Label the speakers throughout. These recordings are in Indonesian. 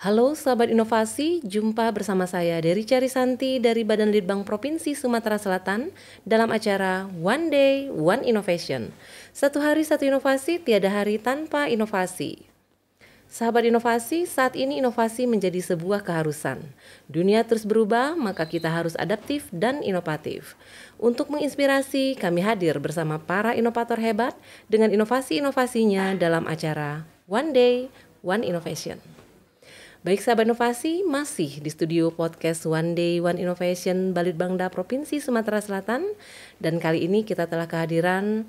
Speaker 1: Halo sahabat inovasi, jumpa bersama saya Cari Santi dari Badan Litbang Provinsi Sumatera Selatan dalam acara One Day One Innovation. Satu hari satu inovasi, tiada hari tanpa inovasi. Sahabat inovasi, saat ini inovasi menjadi sebuah keharusan. Dunia terus berubah, maka kita harus adaptif dan inovatif. Untuk menginspirasi, kami hadir bersama para inovator hebat dengan inovasi-inovasinya dalam acara One Day One Innovation. Baik sahabat inovasi, masih di studio podcast One Day One Innovation Balitbangda Provinsi Sumatera Selatan dan kali ini kita telah kehadiran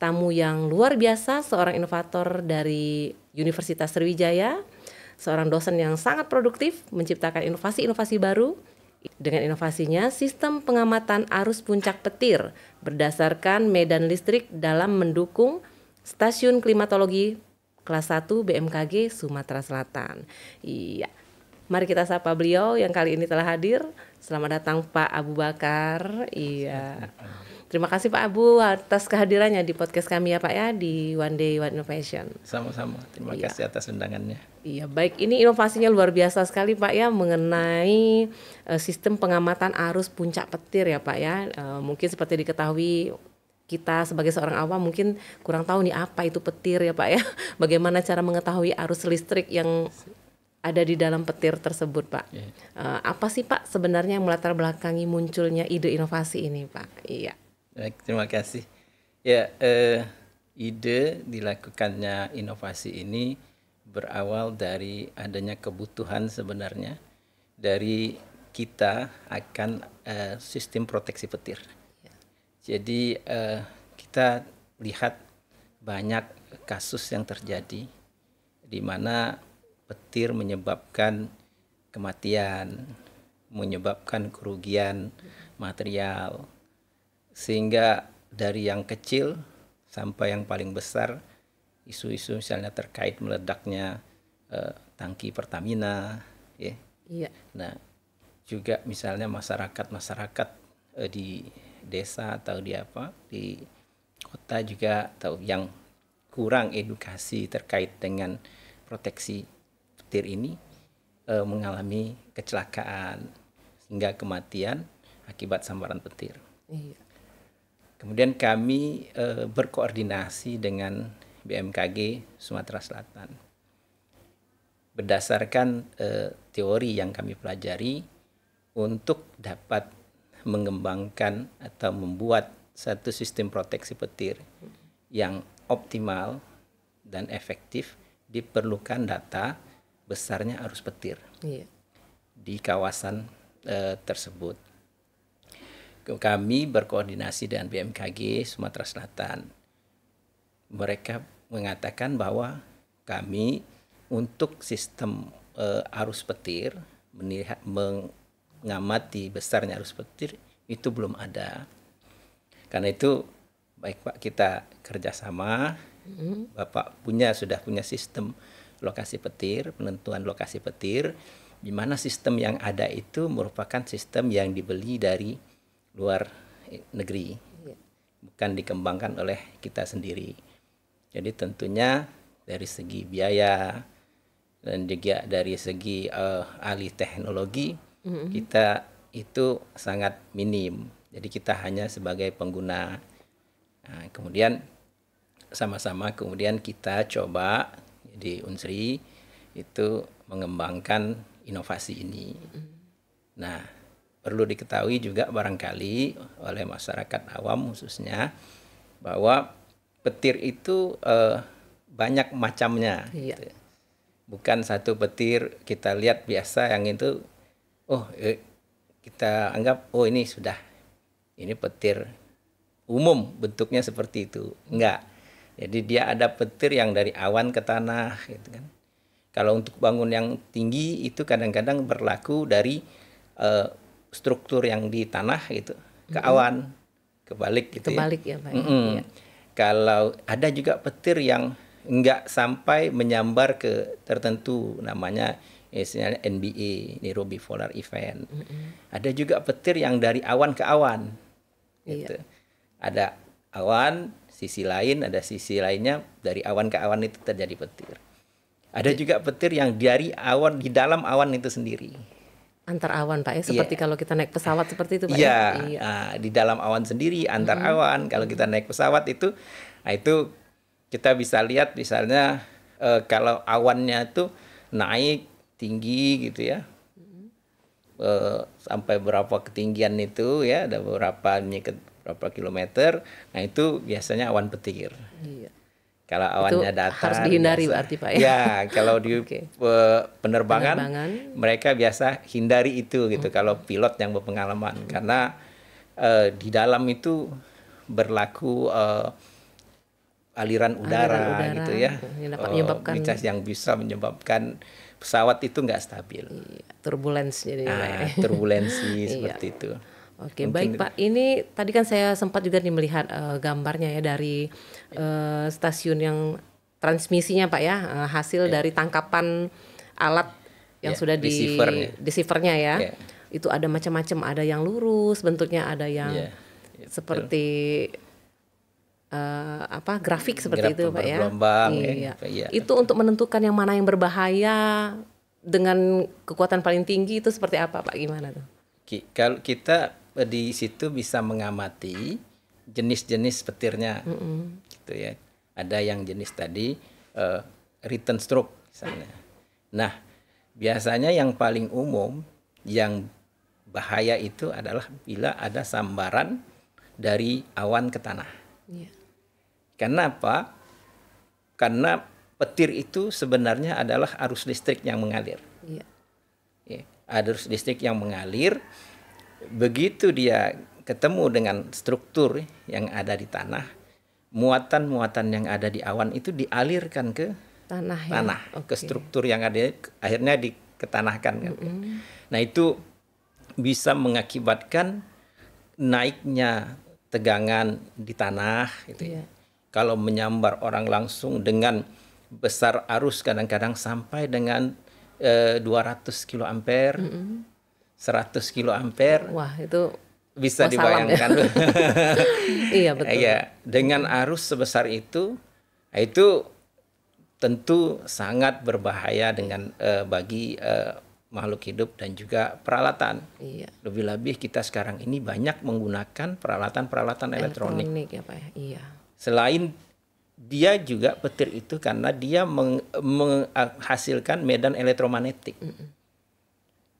Speaker 1: tamu yang luar biasa, seorang inovator dari Universitas Sriwijaya, seorang dosen yang sangat produktif menciptakan inovasi-inovasi baru. Dengan inovasinya, sistem pengamatan arus puncak petir berdasarkan medan listrik dalam mendukung stasiun klimatologi kelas 1 BMKG Sumatera Selatan. Iya. Mari kita sapa beliau yang kali ini telah hadir. Selamat datang Pak Abu Bakar. Iya. Terima kasih Pak Abu atas kehadirannya di podcast kami ya Pak ya di One Day One Innovation. Sama-sama.
Speaker 2: Terima iya. kasih atas undangannya.
Speaker 1: Iya, baik. Ini inovasinya luar biasa sekali Pak ya mengenai uh, sistem pengamatan arus puncak petir ya Pak ya. Uh, mungkin seperti diketahui kita sebagai seorang awam mungkin kurang tahu nih apa itu petir ya Pak ya. Bagaimana cara mengetahui arus listrik yang ada di dalam petir tersebut Pak. Ya. Uh, apa sih Pak sebenarnya yang melatar belakangi munculnya ide inovasi ini Pak? Iya.
Speaker 2: Baik, terima kasih. Ya, uh, ide dilakukannya inovasi ini berawal dari adanya kebutuhan sebenarnya dari kita akan uh, sistem proteksi petir jadi uh, kita lihat banyak kasus yang terjadi di mana petir menyebabkan kematian, menyebabkan kerugian material. Sehingga dari yang kecil sampai yang paling besar isu-isu misalnya terkait meledaknya eh, tangki Pertamina ya. Iya. Nah, juga misalnya masyarakat-masyarakat eh, di desa atau di apa di kota juga atau yang kurang edukasi terkait dengan proteksi petir ini e, mengalami kecelakaan hingga kematian akibat sambaran petir. Iya. Kemudian kami e, berkoordinasi dengan BMKG Sumatera Selatan. Berdasarkan e, teori yang kami pelajari untuk dapat mengembangkan atau membuat satu sistem proteksi petir yang optimal dan efektif diperlukan data besarnya arus petir iya. di kawasan e, tersebut. Kami berkoordinasi dengan BMKG Sumatera Selatan. Mereka mengatakan bahwa kami untuk sistem e, arus petir ngamati besarnya arus petir itu belum ada. Karena itu baik Pak kita kerjasama, hmm. Bapak punya sudah punya sistem lokasi petir, penentuan lokasi petir, di mana sistem yang ada itu merupakan sistem yang dibeli dari luar eh, negeri, iya. bukan dikembangkan oleh kita sendiri. Jadi tentunya dari segi biaya dan juga dari segi uh, alih teknologi hmm kita itu sangat minim. Jadi kita hanya sebagai pengguna. Nah, kemudian sama-sama kemudian kita coba di Unsri itu mengembangkan inovasi ini. Nah, perlu diketahui juga barangkali oleh masyarakat awam khususnya bahwa petir itu eh, banyak macamnya. Iya. Gitu. Bukan satu petir kita lihat biasa yang itu oh eh, kita anggap oh ini sudah ini petir umum bentuknya seperti itu. Enggak. Jadi dia ada petir yang dari awan ke tanah gitu kan. Kalau untuk bangun yang tinggi itu kadang-kadang berlaku dari uh, struktur yang di tanah gitu ke mm -hmm. awan kebalik gitu kebalik ya, ya Pak. Mm -hmm. ya. Iya. Kalau ada juga petir yang enggak sampai menyambar ke tertentu namanya misalnya NBA Nairobi Polar Event. Mm -hmm. Ada juga petir yang dari awan ke awan. Iya. Gitu. Ada awan, sisi lain ada sisi lainnya dari awan ke awan itu terjadi petir. Ada juga petir yang dari awan di dalam awan itu sendiri.
Speaker 1: Antar awan Pak ya, iya. seperti yeah. kalau kita naik pesawat seperti itu Pak. Yeah. Ya, iya.
Speaker 2: Nah, di dalam awan sendiri antar mm -hmm. awan. Kalau kita naik pesawat itu nah itu kita bisa lihat misalnya uh, kalau awannya itu naik tinggi gitu ya e, sampai berapa ketinggian itu ya ada berapa berapa kilometer nah itu biasanya awan petir iya. kalau awannya itu datar harus dihindari biasa, berarti pak ya, ya kalau di okay. penerbangan, penerbangan mereka biasa hindari itu gitu hmm. kalau pilot yang berpengalaman hmm. karena e, di dalam itu berlaku e, aliran udara, aliran udara gitu ya, gitu, menyebabkan, yang bisa menyebabkan pesawat itu
Speaker 1: nggak stabil. Iya, turbulensi jadi. Ya. Ah, turbulensi iya. seperti iya. itu. Oke, Mungkin baik Pak. Ini tadi kan saya sempat juga nih melihat uh, gambarnya ya dari uh, stasiun yang transmisinya Pak ya, uh, hasil yeah. dari tangkapan alat yang yeah, sudah di receivernya, ya. Yeah. Itu ada macam-macam, ada yang lurus bentuknya, ada yang yeah. Iya, iya, seperti uh, apa grafik seperti itu pak ya. ya. Iya. ya. Itu untuk menentukan yang mana yang berbahaya dengan kekuatan paling tinggi itu seperti apa pak gimana tuh?
Speaker 2: Kalau kita eh, di situ bisa mengamati jenis-jenis petirnya, mm -hmm. gitu ya. Ada yang jenis tadi uh, eh, return stroke misalnya. Nah biasanya yang paling umum yang bahaya itu adalah bila ada sambaran dari awan ke tanah Yeah. Karena apa? Karena petir itu sebenarnya adalah arus listrik yang mengalir. Yeah. Ya, iya. arus listrik yang mengalir, begitu dia ketemu dengan struktur yang ada di tanah, muatan-muatan yang ada di awan itu dialirkan ke
Speaker 1: tanah, ya? tanah
Speaker 2: okay. ke struktur yang ada, akhirnya diketanahkan. Mm -hmm. Nah itu bisa mengakibatkan naiknya tegangan di tanah gitu ya. Iya. Kalau menyambar orang langsung dengan besar arus kadang-kadang sampai dengan e, eh, 200 kilo ampere, mm -hmm. 100 kilo ampere. Wah, itu bisa dibayangkan. Ya? iya, betul. Iya, dengan arus sebesar itu itu tentu sangat berbahaya dengan e, bagi e, makhluk hidup dan juga peralatan. Iya. Lebih-lebih kita sekarang ini banyak menggunakan peralatan-peralatan elektronik. elektronik
Speaker 1: ya, Pak. Ya? Iya.
Speaker 2: Selain dia juga petir itu karena dia menghasilkan medan elektromagnetik. Mm -mm.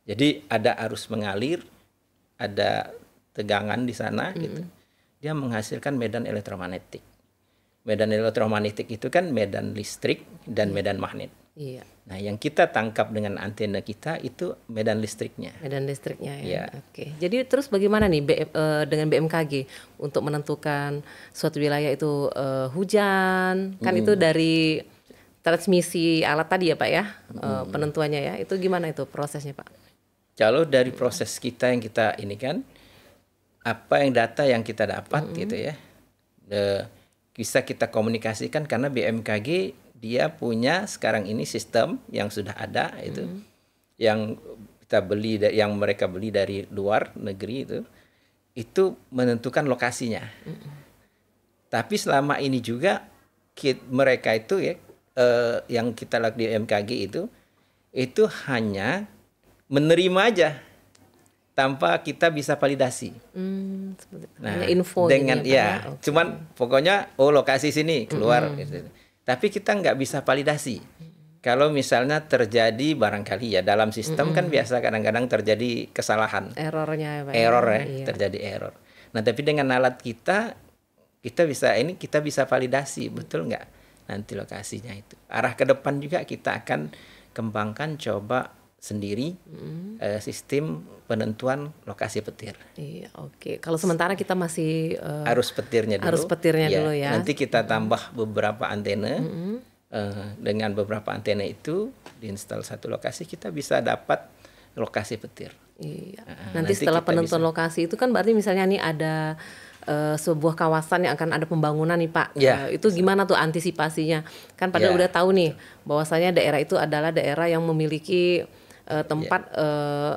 Speaker 2: Jadi ada arus mengalir, ada tegangan di sana mm -mm. gitu. Dia menghasilkan medan elektromagnetik medan elektromagnetik itu kan medan listrik dan iya. medan magnet. Iya. Nah, yang kita tangkap dengan antena kita itu medan listriknya.
Speaker 1: Medan listriknya ya. ya. Oke. Jadi terus bagaimana nih BM, uh, eh, dengan BMKG untuk menentukan suatu wilayah itu uh, hujan? Kan hmm. itu dari transmisi alat tadi ya, Pak ya. Eh, hmm. Uh, penentuannya ya. Itu gimana itu prosesnya, Pak?
Speaker 2: Kalau dari proses kita yang kita ini kan apa yang data yang kita dapat hmm. gitu ya. The, bisa kita komunikasikan karena BMKG dia punya sekarang ini sistem yang sudah ada itu mm. yang kita beli yang mereka beli dari luar negeri itu itu menentukan lokasinya. Mm. Tapi selama ini juga mereka itu ya eh, yang kita lakukan di BMKG itu itu hanya menerima aja tanpa kita bisa validasi. Hmm, nah, info gitu dengan ya, iya, ya okay. cuman pokoknya oh lokasi sini hmm. keluar. Mm -hmm. Tapi kita nggak bisa validasi. Kalau misalnya terjadi barangkali ya dalam sistem mm -hmm. kan biasa kadang-kadang terjadi kesalahan.
Speaker 1: Errornya ya, Pak. Error ya, iya. terjadi
Speaker 2: error. Nah, tapi dengan alat kita kita bisa ini kita bisa validasi betul nggak nanti lokasinya itu. Arah ke depan juga kita akan kembangkan coba sendiri hmm. uh, sistem penentuan lokasi petir. Iya, oke. Okay.
Speaker 1: Kalau sementara kita masih uh, arus petirnya dulu. Arus petirnya ya, dulu ya. Nanti
Speaker 2: kita tambah beberapa antena. Hmm. Uh, dengan beberapa antena itu diinstal satu lokasi kita bisa dapat lokasi petir. Iya. Uh, nanti, nanti setelah penentuan bisa.
Speaker 1: lokasi itu kan berarti misalnya nih ada uh, sebuah kawasan yang akan ada pembangunan nih Pak. Yeah. Iya. Uh, itu gimana tuh antisipasinya? Kan pada yeah. udah tahu nih bahwasanya daerah itu adalah daerah yang memiliki uh, tempat ya yeah. uh,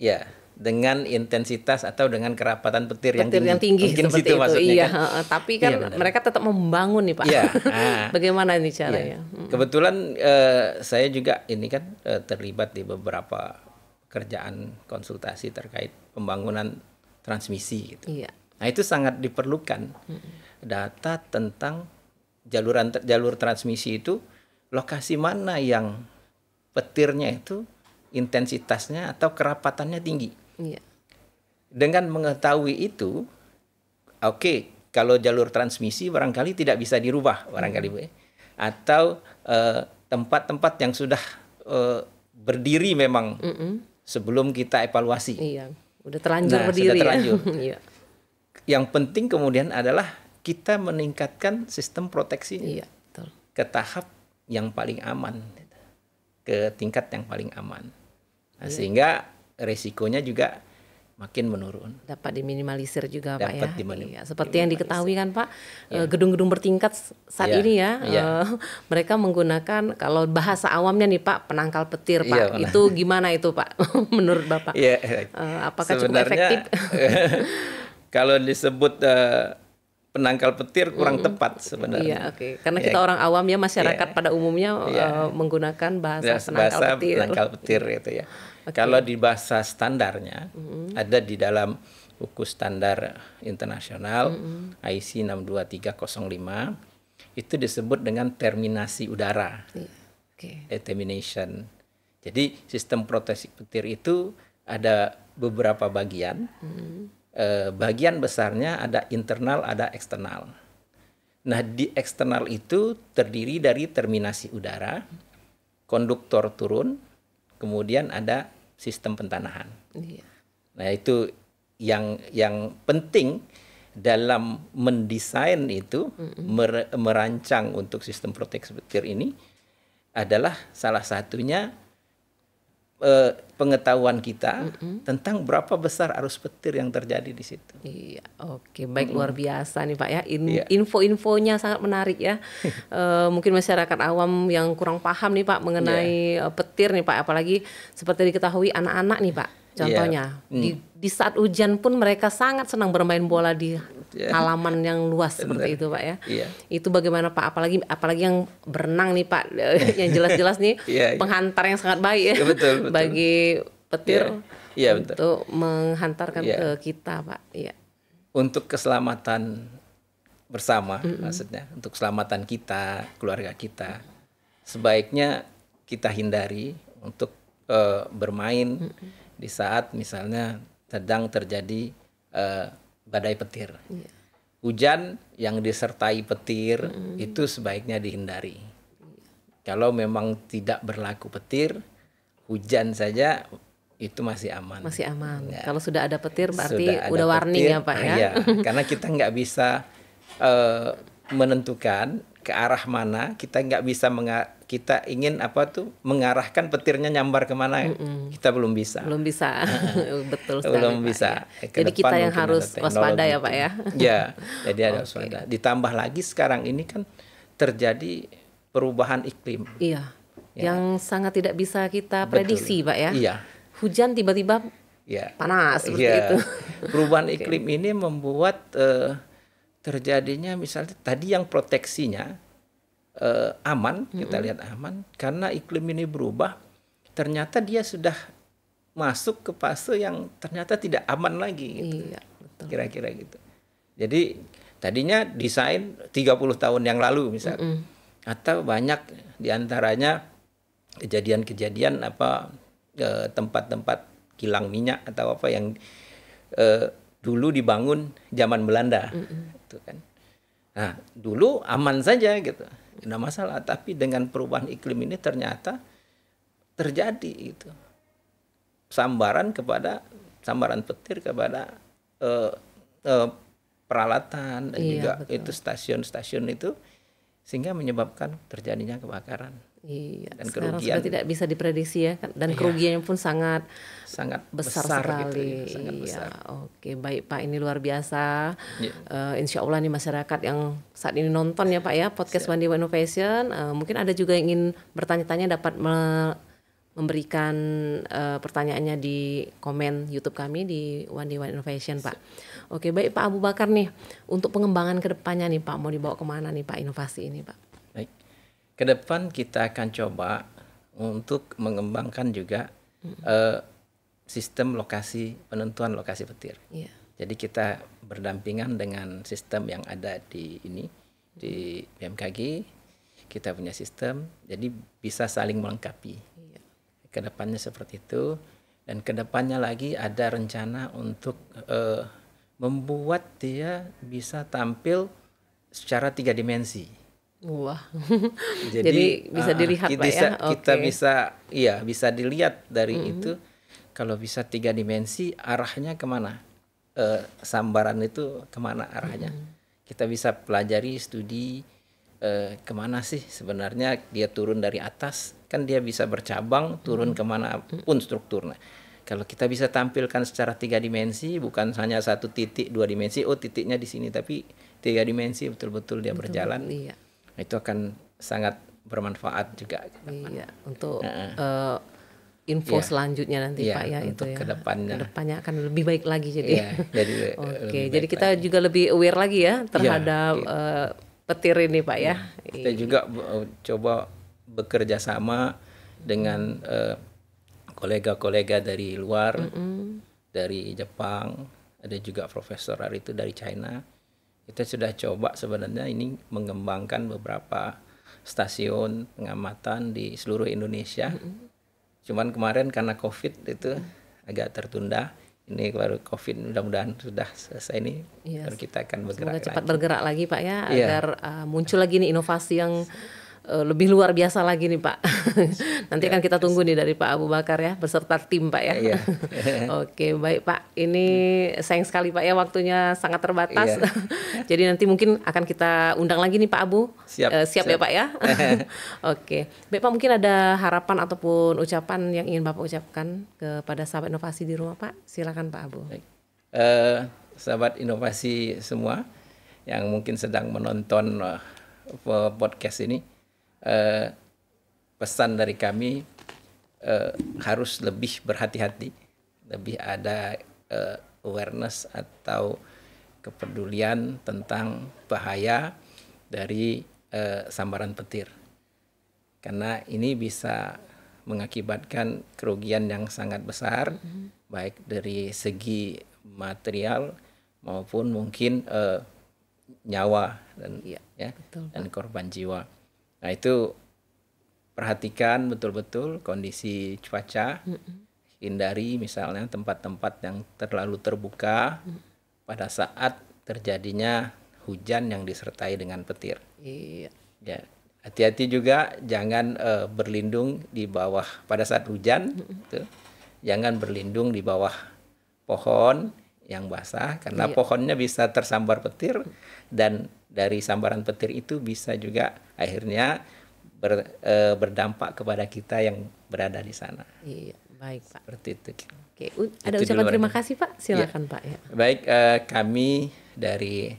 Speaker 2: yeah. dengan intensitas atau dengan kerapatan petir, petir yang tinggi, yang tinggi mungkin seperti itu, maksudnya iya kan? tapi iya, kan yeah,
Speaker 1: mereka tetap membangun nih pak yeah. Iya, bagaimana ini iya. caranya yeah. Hmm.
Speaker 2: kebetulan uh, saya juga ini kan uh, terlibat di beberapa kerjaan konsultasi terkait pembangunan transmisi gitu yeah. nah itu sangat diperlukan hmm. data tentang jaluran jalur transmisi itu lokasi mana yang petirnya itu intensitasnya atau kerapatannya tinggi. Iya. Dengan mengetahui itu, oke, okay, kalau jalur transmisi barangkali tidak bisa dirubah barangkali ya. Atau eh, tempat-tempat uh, yang sudah uh, berdiri memang mm -mm. sebelum kita evaluasi. Iya,
Speaker 1: udah terlanjur nah, berdiri. Sudah ya. terlanjur. Ya.
Speaker 2: yang penting kemudian adalah kita meningkatkan sistem proteksi iya, ke tahap yang paling aman, ke tingkat yang paling aman. Nah, sehingga resikonya juga makin menurun.
Speaker 1: Dapat diminimalisir juga Dapat Pak ya. iya. Seperti yang diketahui kan Pak, ya. gedung-gedung bertingkat saat ya. ini ya, ya. Uh, mereka menggunakan kalau bahasa awamnya nih Pak, penangkal petir iya, Pak. Ya, itu gimana itu Pak menurut Bapak? Ya. Uh, apakah Sebenarnya, cukup efektif?
Speaker 2: kalau disebut uh, penangkal petir kurang mm-hmm. tepat sebenarnya. Iya, oke. Okay. Karena ya. kita
Speaker 1: orang awam ya masyarakat ya, iya. pada umumnya ya. uh, menggunakan bahasa, bahasa ya, penangkal bahasa petir. penangkal
Speaker 2: petir iya. gitu ya. Okay. Kalau di bahasa standarnya mm-hmm. ada di dalam buku standar internasional mm-hmm. IC 62305 itu disebut dengan terminasi udara.
Speaker 1: Iya, okay.
Speaker 2: Determination. Jadi sistem proteksi petir itu ada beberapa bagian.
Speaker 1: Mm-hmm
Speaker 2: Eh, bagian besarnya ada internal, ada eksternal. Nah, di eksternal itu terdiri dari terminasi udara, konduktor turun, kemudian ada sistem pentanahan. Iya. Nah, itu yang yang penting dalam mendesain itu, mm -hmm. merancang untuk sistem protektif ini adalah salah satunya uh, pengetahuan kita mm-hmm. tentang berapa besar arus petir yang terjadi di situ.
Speaker 1: Iya, oke, okay. baik mm-hmm. luar biasa nih Pak ya. In- yeah. Info-infonya sangat menarik ya. uh, mungkin masyarakat awam yang kurang paham nih Pak mengenai yeah. Iya. petir nih Pak, apalagi seperti diketahui anak-anak nih Pak Contohnya yeah. mm. di, di saat hujan pun mereka sangat senang bermain bola di yeah. halaman yang luas Bener. seperti itu, Pak ya. Yeah. Itu bagaimana Pak? Apalagi apalagi yang berenang nih Pak, yang jelas-jelas nih yeah, penghantar yang sangat baik ya iya, betul, betul. bagi petir yeah. Yeah, betul. untuk menghantarkan yeah. ke kita, Pak. Yeah.
Speaker 2: Untuk keselamatan bersama, mm -hmm. maksudnya untuk keselamatan kita, keluarga kita, sebaiknya kita hindari untuk uh, bermain. Mm -hmm di saat misalnya sedang terjadi uh, badai petir. Yeah. Hujan yang disertai petir mm. itu sebaiknya dihindari. Kalau memang tidak berlaku petir, hujan saja itu masih aman.
Speaker 1: Masih aman. Ya. Kalau sudah ada petir berarti sudah ada udah warning ya Pak ya. ya
Speaker 2: karena kita nggak bisa uh, menentukan ke arah mana, kita nggak bisa kita ingin apa tuh mengarahkan petirnya nyambar kemana mm -mm. kita belum bisa
Speaker 1: belum bisa ah, betul sekali belum
Speaker 2: Pak, bisa ya. jadi kita yang harus waspada ya Pak ya ya jadi ada okay. waspada ditambah lagi sekarang ini kan terjadi perubahan iklim
Speaker 1: iya ya. yang sangat tidak bisa kita prediksi betul. Pak ya iya hujan tiba-tiba ya. panas seperti ya. itu perubahan okay. iklim
Speaker 2: ini membuat uh, terjadinya misalnya tadi yang proteksinya uh, aman, mm-hmm. kita lihat aman karena iklim ini berubah, ternyata dia sudah masuk ke fase yang ternyata tidak aman lagi gitu. Iya, Kira-kira gitu. Jadi tadinya desain 30 tahun yang lalu misalnya. Mm -hmm. Atau banyak diantaranya kejadian-kejadian apa eh, tempat-tempat kilang minyak atau apa yang eh, dulu dibangun zaman Belanda, mm -hmm. itu kan. Nah dulu aman saja gitu, tidak masalah tapi dengan perubahan iklim ini ternyata terjadi itu sambaran kepada sambaran petir kepada uh, uh, peralatan dan iya, juga betul. itu stasiun-stasiun itu sehingga menyebabkan terjadinya kebakaran Iya, dan sekarang kerugian, sudah tidak
Speaker 1: bisa diprediksi ya kan dan iya, kerugiannya pun sangat sangat besar, besar gitu ya, sekali. Gitu, sangat iya, oke baik Pak ini luar biasa. Iya. Uh, insya Allah nih masyarakat yang saat ini nonton ya Pak ya podcast Siap. One Innovation uh, mungkin ada juga yang ingin bertanya-tanya dapat me memberikan uh, pertanyaannya di komen YouTube kami di One Day One Innovation Pak. Oke baik Pak Abu Bakar nih untuk pengembangan kedepannya nih Pak mau dibawa kemana nih Pak inovasi ini Pak?
Speaker 2: ke depan kita akan coba untuk mengembangkan juga hmm uh, sistem lokasi penentuan lokasi petir. Yeah. Jadi kita berdampingan dengan sistem yang ada di ini di BMKG kita punya sistem jadi bisa saling melengkapi. Yeah. Kedepannya seperti itu dan kedepannya lagi ada rencana untuk uh, membuat dia bisa tampil secara tiga dimensi.
Speaker 1: Wah. Jadi, Jadi bisa ah, dilihat kita, pak ya. Kita bisa
Speaker 2: iya bisa dilihat dari mm -hmm. itu kalau bisa tiga dimensi arahnya kemana e, sambaran itu kemana arahnya. Mm -hmm. Kita bisa pelajari studi e, kemana sih sebenarnya dia turun dari atas kan dia bisa bercabang turun mm -hmm. kemana pun strukturnya. Kalau kita bisa tampilkan secara tiga dimensi bukan hanya satu titik dua dimensi oh titiknya di sini tapi tiga dimensi betul-betul dia Betul, berjalan. Iya itu akan sangat bermanfaat juga.
Speaker 1: Iya, untuk uh, uh, info yeah. selanjutnya nanti yeah, Pak ya untuk itu ya. Kedepannya. kedepannya akan lebih baik lagi jadi. Yeah, jadi Oke, okay, jadi kita lagi. juga lebih aware lagi ya iya, terhadap yeah, yeah. Uh, petir ini Pak yeah. ya.
Speaker 2: Iya, kita iya. juga eh, coba bekerja sama dengan eh, kolega-kolega dari luar, mm -hmm. dari Jepang, ada juga Profesor itu dari China kita sudah coba sebenarnya ini mengembangkan beberapa stasiun pengamatan di seluruh Indonesia. Mm-hmm. Cuman kemarin karena COVID itu mm-hmm. agak tertunda. Ini baru COVID mudah-mudahan sudah selesai ini
Speaker 1: yes. kita akan bergerak. Semoga cepat lagi. bergerak lagi Pak ya yeah. agar uh, muncul lagi nih inovasi yang Eh, lebih luar biasa lagi nih Pak. Nanti ya, akan kita tunggu nih dari Pak Abu Bakar ya beserta tim Pak ya. ya. Oke baik Pak. Ini sayang sekali Pak ya waktunya sangat terbatas. Ya. Jadi nanti mungkin akan kita undang lagi nih Pak Abu. Siap. Uh, eh, siap, siap ya Pak ya. Oke. Baik Pak mungkin ada harapan ataupun ucapan yang ingin Bapak ucapkan kepada sahabat inovasi di rumah Pak. Silakan Pak Abu. Baik.
Speaker 2: Uh, sahabat inovasi semua yang mungkin sedang menonton uh, podcast ini eh, pesan dari kami eh, harus lebih berhati-hati, lebih ada eh, awareness atau kepedulian tentang bahaya dari eh, sambaran petir. Karena ini bisa mengakibatkan kerugian yang sangat besar, mm -hmm. baik dari segi material maupun mungkin eh, nyawa dan iya, ya, betul, dan korban jiwa. Nah itu perhatikan betul-betul kondisi cuaca, mm hindari misalnya tempat-tempat yang terlalu terbuka mm. pada saat terjadinya hujan yang disertai dengan petir. Iya. Ya, hati-hati juga jangan uh, berlindung di bawah pada saat hujan, mm gitu. jangan berlindung di bawah pohon yang basah karena iya. pohonnya bisa tersambar petir dan dari sambaran petir itu bisa juga akhirnya ber, e, berdampak kepada kita yang berada di sana.
Speaker 1: Iya, baik Pak.
Speaker 2: Seperti itu. Oke,
Speaker 1: ada itu ucapan terima kasih Pak. Iya. Silakan ya. Pak ya.
Speaker 2: Baik, e, kami dari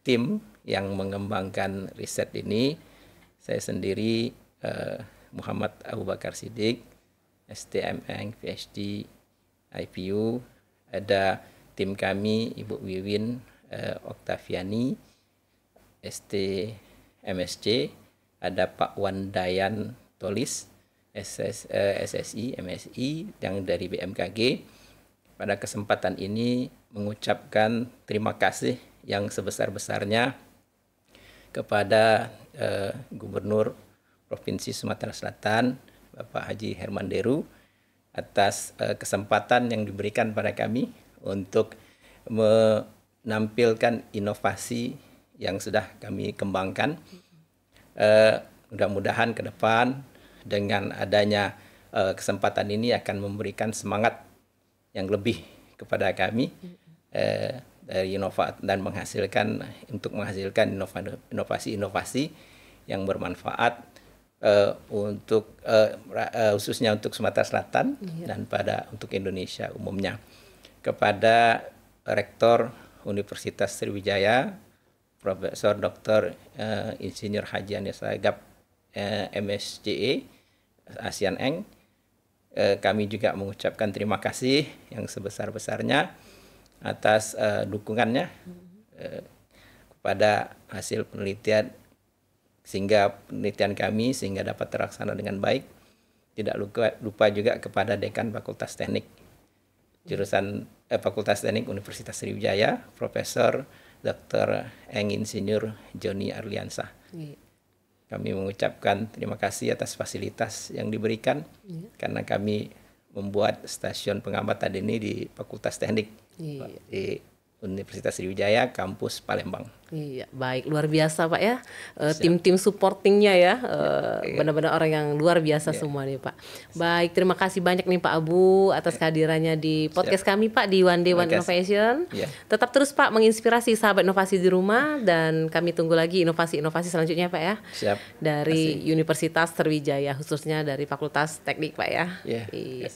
Speaker 2: tim yang mengembangkan riset ini, saya sendiri e, Muhammad Abu Bakar Sidik, STMN, PhD, IPU, ada tim kami Ibu Wiwin e, Oktaviani ST MSC, ada Pak Wandayan Tolis, SS, eh, SSI, MSI yang dari BMKG. Pada kesempatan ini mengucapkan terima kasih yang sebesar-besarnya kepada eh, Gubernur Provinsi Sumatera Selatan, Bapak Haji Herman Deru, atas eh, kesempatan yang diberikan pada kami untuk menampilkan inovasi yang sudah kami kembangkan. Uh, Mudah-mudahan ke depan dengan adanya uh, kesempatan ini akan memberikan semangat yang lebih kepada kami uh, dari Innova dan menghasilkan untuk menghasilkan inovasi-inovasi yang bermanfaat uh, untuk uh, uh, khususnya untuk Sumatera Selatan iya. dan pada untuk Indonesia umumnya kepada Rektor Universitas Sriwijaya Profesor Dr. Uh, eh, Insinyur Haji Anies ya, Agap uh, eh, MSCE ASEAN Eng. Uh, kami juga mengucapkan terima kasih yang sebesar-besarnya atas uh, dukungannya uh, kepada hasil penelitian sehingga penelitian kami sehingga dapat terlaksana dengan baik. Tidak lupa, lupa juga kepada Dekan Fakultas Teknik jurusan eh, Fakultas Teknik Universitas Sriwijaya, Profesor Dr. Eng Insinyur Joni Arliansa. Iya. Kami mengucapkan terima kasih atas fasilitas yang diberikan yeah. karena kami membuat stasiun pengamatan ini di Fakultas Teknik yeah. di Universitas Sriwijaya kampus Palembang.
Speaker 1: Iya, baik luar biasa Pak ya. tim eh, tim-tim supportingnya ya, uh, benar-benar orang yang luar biasa iya. semua nih Pak. Baik, terima kasih banyak nih Pak Abu atas iya. kehadirannya di podcast Siap. kami Pak di One Day One Innovation. Iya. Tetap terus Pak menginspirasi sahabat inovasi di rumah dan kami tunggu lagi inovasi-inovasi selanjutnya Pak ya. Siap. Dari Kasih. Universitas Terwijaya khususnya dari Fakultas Teknik Pak ya. Iya. iya.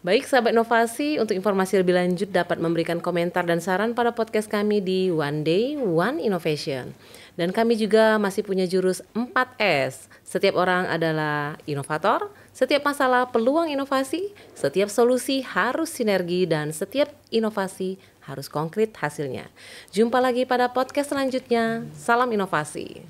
Speaker 1: Baik sahabat inovasi, untuk informasi lebih lanjut dapat memberikan komentar dan saran pada podcast kami di One Day One Innovation. Dan kami juga masih punya jurus 4S. Setiap orang adalah inovator, setiap masalah peluang inovasi, setiap solusi harus sinergi dan setiap inovasi harus konkret hasilnya. Jumpa lagi pada podcast selanjutnya. Salam inovasi.